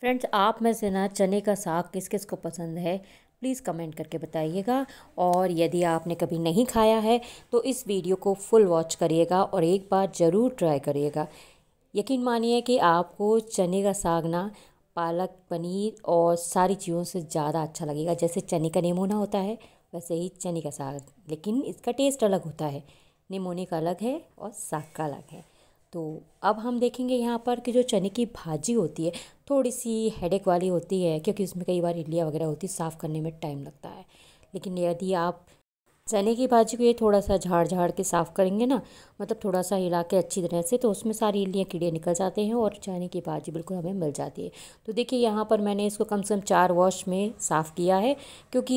friends आप में से ना चने का साग किस किस को पसंद है प्लीज़ कमेंट करके बताइएगा और यदि आपने कभी नहीं खाया है तो इस वीडियो को फुल वॉच करिएगा और एक बार ज़रूर ट्राई करिएगा यकीन मानिए कि आपको चने का साग ना पालक पनीर और सारी चीज़ों से ज़्यादा अच्छा लगेगा जैसे चने का निमोना होता है वैसे ही चने का साग लेकिन इसका टेस्ट अलग होता है निमोने का अलग है और साग का अलग है तो अब हम देखेंगे यहाँ पर कि जो चने की भाजी होती है थोड़ी सी हेडेक वाली होती है क्योंकि उसमें कई बार इडलियाँ वगैरह होती है साफ़ करने में टाइम लगता है लेकिन यदि आप चने की भाजी को ये थोड़ा सा झाड़ झाड़ के साफ़ करेंगे ना मतलब थोड़ा सा हिला के अच्छी तरह से तो उसमें सारी इलियाँ कीड़े निकल जाते हैं और चने की भाजी बिल्कुल हमें मिल जाती है तो देखिए यहाँ पर मैंने इसको कम से कम चार वॉश में साफ़ किया है क्योंकि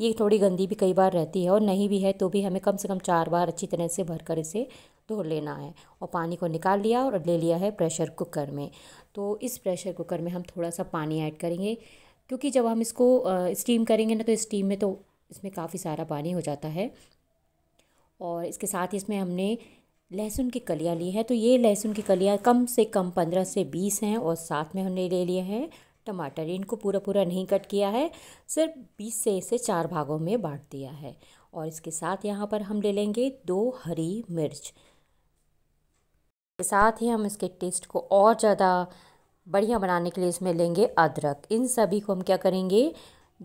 ये थोड़ी गंदी भी कई बार रहती है और नहीं भी है तो भी हमें कम से कम चार बार अच्छी तरह से भर कर इसे धो लेना है और पानी को निकाल लिया और ले लिया है प्रेशर कुकर में तो इस प्रेशर कुकर में हम थोड़ा सा पानी ऐड करेंगे क्योंकि जब हम इसको स्टीम करेंगे ना तो स्टीम में तो इसमें काफ़ी सारा पानी हो जाता है और इसके साथ ही इसमें हमने लहसुन की कलियाँ ली है तो ये लहसुन की कलियाँ कम से कम पंद्रह से बीस हैं और साथ में हमने ले लिए हैं टमाटर इनको पूरा पूरा नहीं कट किया है सिर्फ बीस से इसे चार भागों में बांट दिया है और इसके साथ यहाँ पर हम ले लेंगे दो हरी मिर्च साथ ही हम इसके टेस्ट को और ज़्यादा बढ़िया बनाने के लिए इसमें लेंगे अदरक इन सभी को हम क्या करेंगे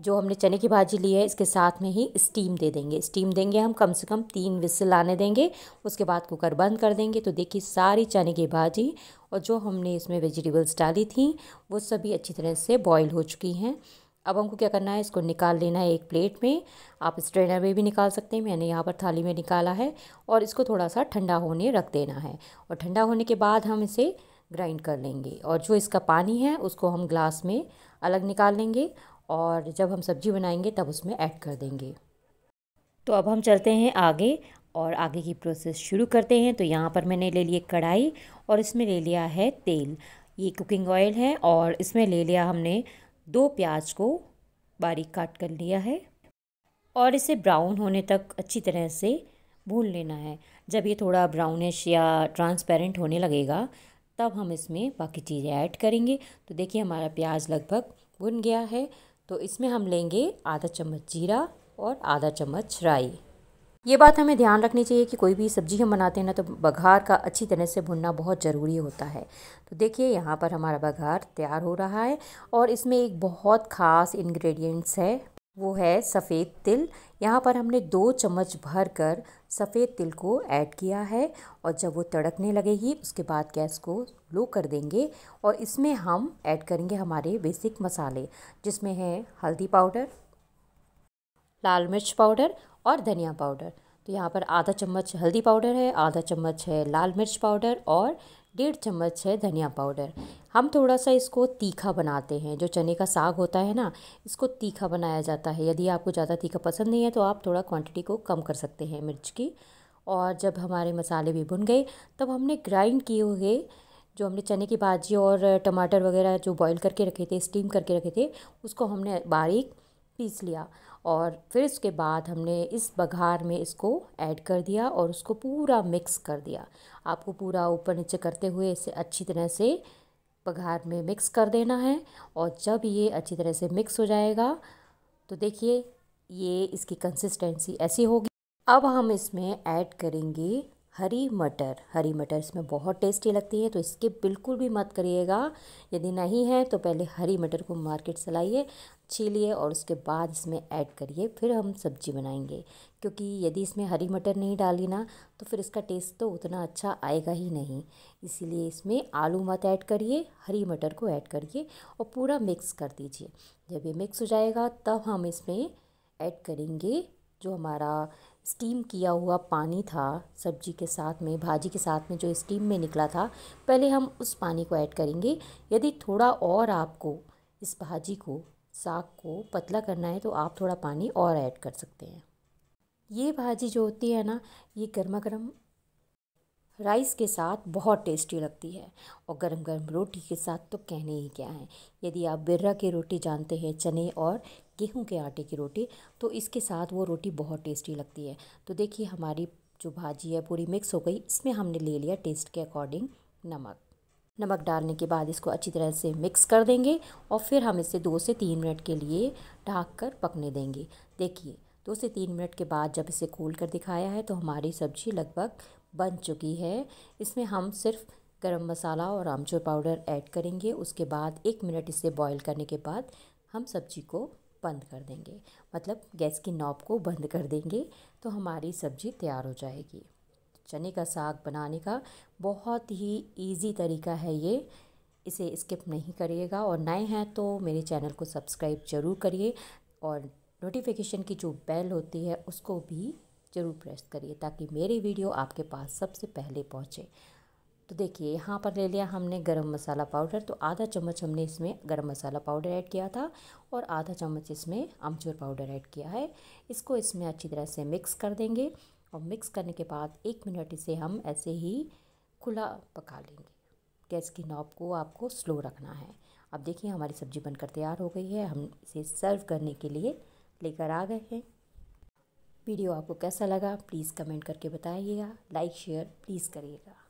जो हमने चने की भाजी ली है इसके साथ में ही स्टीम दे देंगे स्टीम देंगे हम कम से कम तीन विसल आने देंगे उसके बाद कुकर बंद कर देंगे तो देखिए सारी चने की भाजी और जो हमने इसमें वेजिटेबल्स डाली थी वो सभी अच्छी तरह से बॉईल हो चुकी हैं अब हमको क्या करना है इसको निकाल लेना है एक प्लेट में आप स्ट्रेनर में भी निकाल सकते हैं मैंने यहाँ पर थाली में निकाला है और इसको थोड़ा सा ठंडा होने रख देना है और ठंडा होने के बाद हम इसे ग्राइंड कर लेंगे और जो इसका पानी है उसको हम ग्लास में अलग निकाल लेंगे और जब हम सब्ज़ी बनाएंगे तब उसमें ऐड कर देंगे तो अब हम चलते हैं आगे और आगे की प्रोसेस शुरू करते हैं तो यहाँ पर मैंने ले लिए कढ़ाई और इसमें ले लिया है तेल ये कुकिंग ऑयल है और इसमें ले लिया हमने दो प्याज को बारीक काट कर लिया है और इसे ब्राउन होने तक अच्छी तरह से भून लेना है जब ये थोड़ा ब्राउनिश या ट्रांसपेरेंट होने लगेगा तब हम इसमें बाकी चीज़ें ऐड करेंगे तो देखिए हमारा प्याज लगभग भुन गया है तो इसमें हम लेंगे आधा चम्मच जीरा और आधा चम्मच राई ये बात हमें ध्यान रखनी चाहिए कि कोई भी सब्जी हम बनाते हैं ना तो बघार का अच्छी तरह से भुनना बहुत ज़रूरी होता है तो देखिए यहाँ पर हमारा बघार तैयार हो रहा है और इसमें एक बहुत ख़ास इन्ग्रेडियंट्स है वो है सफ़ेद तिल यहाँ पर हमने दो चम्मच भर कर सफ़ेद तिल को ऐड किया है और जब वो तड़कने लगेगी उसके बाद गैस को लो कर देंगे और इसमें हम ऐड करेंगे हमारे बेसिक मसाले जिसमें है हल्दी पाउडर लाल मिर्च पाउडर और धनिया पाउडर तो यहाँ पर आधा चम्मच हल्दी पाउडर है आधा चम्मच है लाल मिर्च पाउडर और डेढ़ चम्मच है धनिया पाउडर हम थोड़ा सा इसको तीखा बनाते हैं जो चने का साग होता है ना इसको तीखा बनाया जाता है यदि आपको ज़्यादा तीखा पसंद नहीं है तो आप थोड़ा क्वांटिटी को कम कर सकते हैं मिर्च की और जब हमारे मसाले भी भुन गए तब हमने ग्राइंड किए हुए जो हमने चने की भाजी और टमाटर वगैरह जो बॉईल करके रखे थे स्टीम करके रखे थे उसको हमने बारीक पीस लिया और फिर उसके बाद हमने इस बघार में इसको ऐड कर दिया और उसको पूरा मिक्स कर दिया आपको पूरा ऊपर नीचे करते हुए इसे अच्छी तरह से बघार में मिक्स कर देना है और जब ये अच्छी तरह से मिक्स हो जाएगा तो देखिए ये इसकी कंसिस्टेंसी ऐसी होगी अब हम इसमें ऐड करेंगे हरी मटर हरी मटर इसमें बहुत टेस्टी लगती है तो इसके बिल्कुल भी मत करिएगा यदि नहीं है तो पहले हरी मटर को मार्केट से लाइए छीलिए और उसके बाद इसमें ऐड करिए फिर हम सब्जी बनाएंगे क्योंकि यदि इसमें हरी मटर नहीं डाली ना तो फिर इसका टेस्ट तो उतना अच्छा आएगा ही नहीं इसीलिए इसमें आलू मत ऐड करिए हरी मटर को ऐड करिए और पूरा मिक्स कर दीजिए जब ये मिक्स हो जाएगा तब हम इसमें ऐड करेंगे जो हमारा स्टीम किया हुआ पानी था सब्जी के साथ में भाजी के साथ में जो स्टीम में निकला था पहले हम उस पानी को ऐड करेंगे यदि थोड़ा और आपको इस भाजी को साग को पतला करना है तो आप थोड़ा पानी और ऐड कर सकते हैं ये भाजी जो होती है ना ये गर्मा गर्म राइस के साथ बहुत टेस्टी लगती है और गरम गरम रोटी के साथ तो कहने ही क्या है यदि आप बिर्रा की रोटी जानते हैं चने और गेहूं के आटे की रोटी तो इसके साथ वो रोटी बहुत टेस्टी लगती है तो देखिए हमारी जो भाजी है पूरी मिक्स हो गई इसमें हमने ले लिया टेस्ट के अकॉर्डिंग नमक नमक डालने के बाद इसको अच्छी तरह से मिक्स कर देंगे और फिर हम इसे दो से तीन मिनट के लिए ढाक कर पकने देंगे देखिए दो से तीन मिनट के बाद जब इसे खोल कर दिखाया है तो हमारी सब्ज़ी लगभग बन चुकी है इसमें हम सिर्फ गरम मसाला और आमचूर पाउडर ऐड करेंगे उसके बाद एक मिनट इसे बॉईल करने के बाद हम सब्ज़ी को बंद कर देंगे मतलब गैस की नॉब को बंद कर देंगे तो हमारी सब्ज़ी तैयार हो जाएगी चने का साग बनाने का बहुत ही इजी तरीका है ये इसे स्किप नहीं करिएगा और नए हैं तो मेरे चैनल को सब्सक्राइब ज़रूर करिए और नोटिफिकेशन की जो बेल होती है उसको भी ज़रूर प्रेस करिए ताकि मेरे वीडियो आपके पास सबसे पहले पहुँचे तो देखिए यहाँ पर ले लिया हमने गरम मसाला पाउडर तो आधा चम्मच हमने इसमें गरम मसाला पाउडर ऐड किया था और आधा चम्मच इसमें अमचूर पाउडर ऐड किया है इसको इसमें अच्छी तरह से मिक्स कर देंगे और मिक्स करने के बाद एक मिनट इसे हम ऐसे ही खुला पका लेंगे गैस की नॉब को आपको स्लो रखना है अब देखिए हमारी सब्ज़ी बनकर तैयार हो गई है हम इसे सर्व करने के लिए लेकर आ गए हैं वीडियो आपको कैसा लगा प्लीज़ कमेंट करके बताइएगा लाइक शेयर प्लीज़ करिएगा